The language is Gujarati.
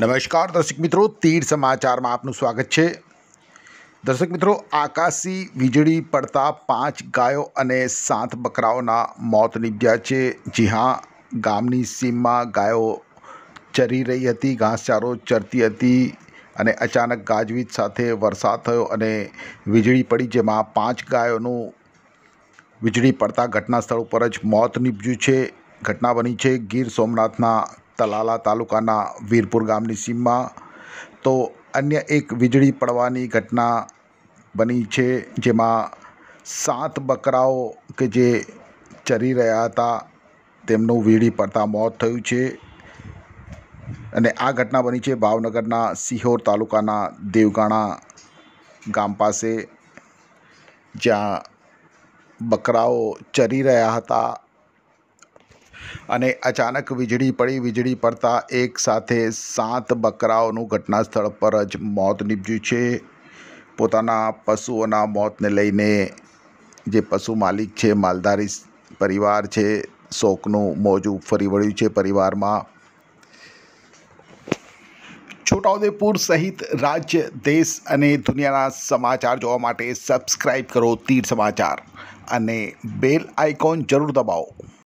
નમસ્કાર દર્શક મિત્રો તીર સમાચારમાં આપનું સ્વાગત છે દર્શક મિત્રો આકાશી વીજળી પડતા પાંચ ગાયો અને સાત બકરાઓના મોત નીપજ્યા છે જી હા ગામની સીમમાં ગાયો ચરી રહી હતી ઘાસચારો ચરતી હતી અને અચાનક ગાજવીજ સાથે વરસાદ થયો અને વીજળી પડી જેમાં પાંચ ગાયોનું વીજળી પડતા ઘટના સ્થળ ઉપર જ મોત નીપજ્યું છે ઘટના બની છે ગીર સોમનાથના તલાલા તાલુકાના વીરપુર ગામની સીમમાં તો અન્ય એક વીજળી પડવાની ઘટના બની છે જેમાં સાત બકરાઓ કે જે ચરી રહ્યા હતા તેમનું વીજળી પડતા મોત થયું છે અને આ ઘટના બની છે ભાવનગરના સિહોર તાલુકાના દેવગાણા ગામ પાસે જ્યાં બકરાઓ ચરી રહ્યા હતા અને અચાનક વીજળી પડી વીજળી પડતા એક સાથે સાત બકરાઓનું ઘટનાસ્થળ પર જ મોત નીપજ્યું છે પોતાના પશુઓના મોતને લઈને જે પશુ માલિક છે માલધારી પરિવાર છે શોકનું મોજું ફરી વળ્યું છે પરિવારમાં છોટાઉદેપુર સહિત રાજ્ય દેશ અને દુનિયાના સમાચાર જોવા માટે સબસ્ક્રાઈબ કરો તીર સમાચાર અને બેલ આઇકોન જરૂર દબાવો